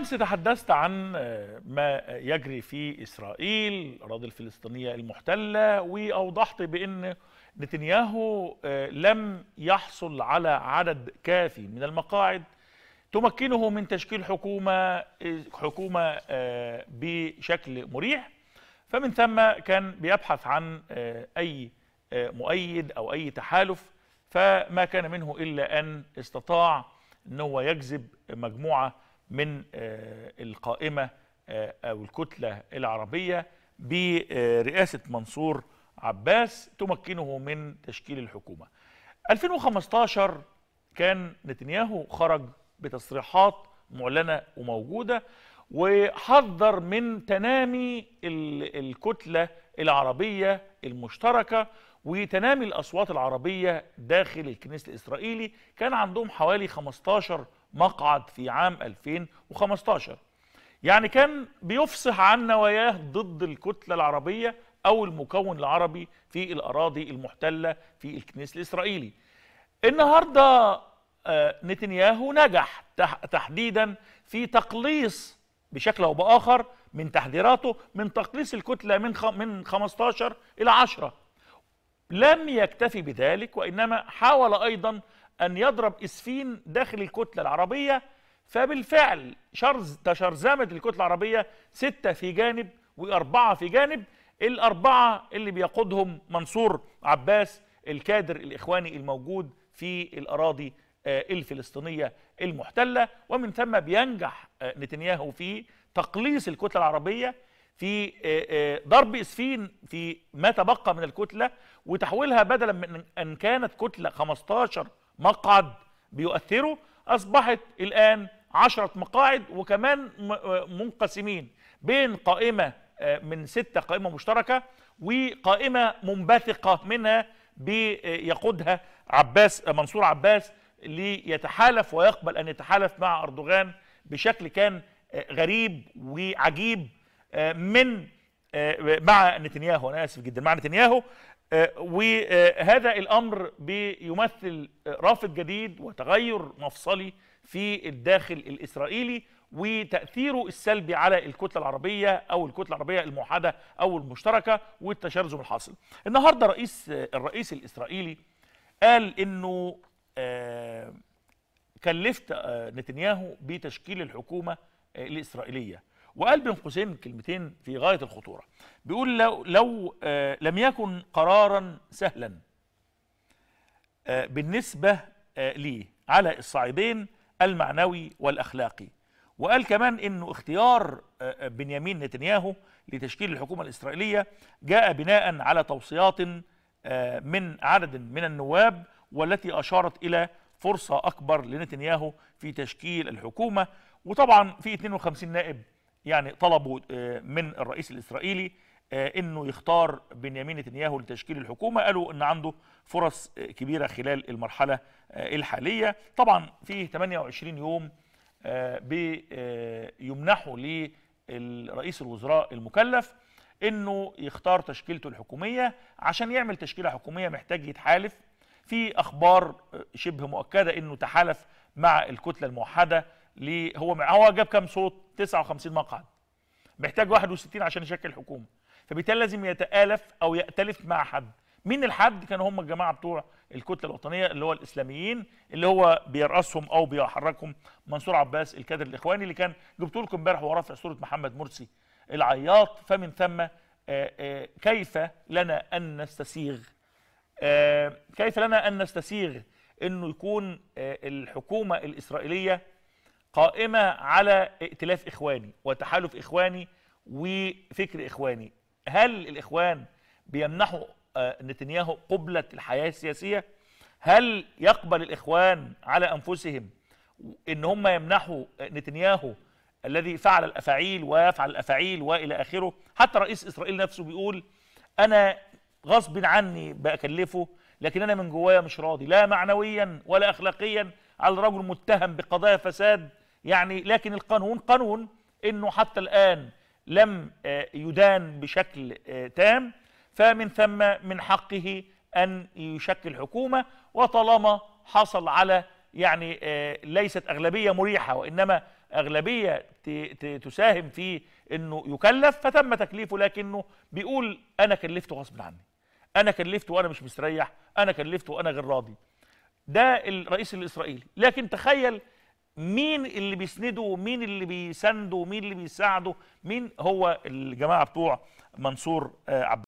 أمس تحدثت عن آه، ما يجري في إسرائيل الأراضي الفلسطينية المحتلة وأوضحت بأن نتنياهو آه، لم يحصل على عدد كافي من المقاعد تمكنه من تشكيل حكومة حكومة آه، بشكل مريح فمن ثم كان بيبحث عن أي مؤيد أو أي تحالف فما كان منه إلا أن استطاع ان هو يجذب مجموعة من آه، القائمة آه، أو الكتلة العربية برئاسة منصور عباس تمكنه من تشكيل الحكومة 2015 كان نتنياهو خرج بتصريحات معلنة وموجودة وحذر من تنامي الكتلة العربية المشتركة وتنامي الأصوات العربية داخل الكنيسة الإسرائيلي كان عندهم حوالي 15 مقعد في عام 2015 يعني كان بيفصح عن نواياه ضد الكتلة العربية أو المكون العربي في الأراضي المحتلة في الكنيس الإسرائيلي النهاردة آه، نتنياهو نجح تحديدا في تقليص بشكل أو بآخر من تحذيراته من تقليص الكتلة من من 15 إلى 10 لم يكتفي بذلك وإنما حاول أيضا أن يضرب إسفين داخل الكتلة العربية فبالفعل شرز تشرذمت الكتلة العربية ستة في جانب وأربعة في جانب الأربعة اللي بيقودهم منصور عباس الكادر الإخواني الموجود في الأراضي آه، الفلسطينية المحتلة ومن ثم بينجح آه، نتنياهو في تقليص الكتلة العربية في آه، ضرب اسفين في ما تبقى من الكتلة وتحويلها بدلا من أن كانت كتلة 15 مقعد بيؤثره أصبحت الآن عشرة مقاعد وكمان منقسمين بين قائمة آه، من ستة قائمة مشتركة وقائمة منبثقة منها بيقودها عباس منصور عباس ليتحالف ويقبل أن يتحالف مع أردوغان بشكل كان آه، غريب وعجيب آه، من مع نتنياهو أنا آسف جدا مع نتنياهو آه، وهذا آه، الامر بيمثل آه، رافد جديد وتغير مفصلي في الداخل الاسرائيلي وتاثيره السلبي على الكتله العربيه او الكتله العربيه الموحده او المشتركه والتشرذم الحاصل. النهارده رئيس الرئيس الاسرائيلي قال انه كلفت نتنياهو بتشكيل الحكومه الاسرائيليه وقال بين قوسين كلمتين في غاية الخطورة بيقول لو, لو آه لم يكن قرارا سهلا آه بالنسبة آه لي على الصعيدين المعنوي والأخلاقي وقال كمان أنه اختيار آه،, آه بنيامين نتنياهو لتشكيل الحكومة الإسرائيلية جاء بناء على توصيات آه من عدد من النواب والتي أشارت إلى فرصة أكبر لنتنياهو في تشكيل الحكومة وطبعا في 52 نائب يعني طلبوا آه، من الرئيس الإسرائيلي آه، انه يختار بنيامين نتنياهو لتشكيل الحكومه قالوا ان عنده فرص آه، كبيره خلال المرحله الحاليه طبعا في 28 يوم بيمنحوا لرئيس الوزراء المكلف انه يختار تشكيلته الحكوميه عشان يعمل تشكيله حكوميه محتاج يتحالف في اخبار شبه مؤكده انه تحالف مع الكتله الموحده ليه هو هو جاب كام صوت 59 مقعد محتاج 61 عشان يشكل حكومه فبالتالي لازم يتالف او يأتلف مع حد مين الحد كانوا هم الجماعه بتوع الكتله الوطنيه اللي هو الاسلاميين اللي هو بيرأسهم او بيحركهم منصور عباس الكادر الاخواني اللي كان جبت لكم امبارح وراه صوره محمد مرسي العياط فمن ثم آه، آه، كيف لنا ان نستسيغ آه، كيف لنا ان نستسيغ انه يكون الحكومه الاسرائيليه قائمة على ائتلاف إخواني وتحالف إخواني وفكر إخواني هل الإخوان بيمنحوا آه، نتنياهو قبلة الحياة السياسية هل يقبل الإخوان على أنفسهم إن هم يمنحوا آه، نتنياهو الذي فعل الأفاعيل ويفعل الأفاعيل وإلى آخره حتى رئيس إسرائيل نفسه بيقول أنا غصب عني بكلفه لكن أنا من جوايا مش راضي لا معنويا ولا أخلاقيا على رجل متهم بقضايا فساد يعني لكن القانون قانون انه حتى الان لم آه، يدان بشكل آه، تام فمن ثم من حقه ان يشكل حكومه وطالما حصل على يعني آه، ليست اغلبيه مريحه وانما اغلبيه تساهم في انه يكلف فتم تكليفه لكنه بيقول انا كلفته غصب عني انا كلفته وانا مش مستريح انا كلفته وانا غير راضي ده الرئيس الاسرائيلي لكن تخيل مين اللي بيسنده ومين اللي بيسنده ومين اللي بيساعده مين هو الجماعه بتوع منصور آه، عباس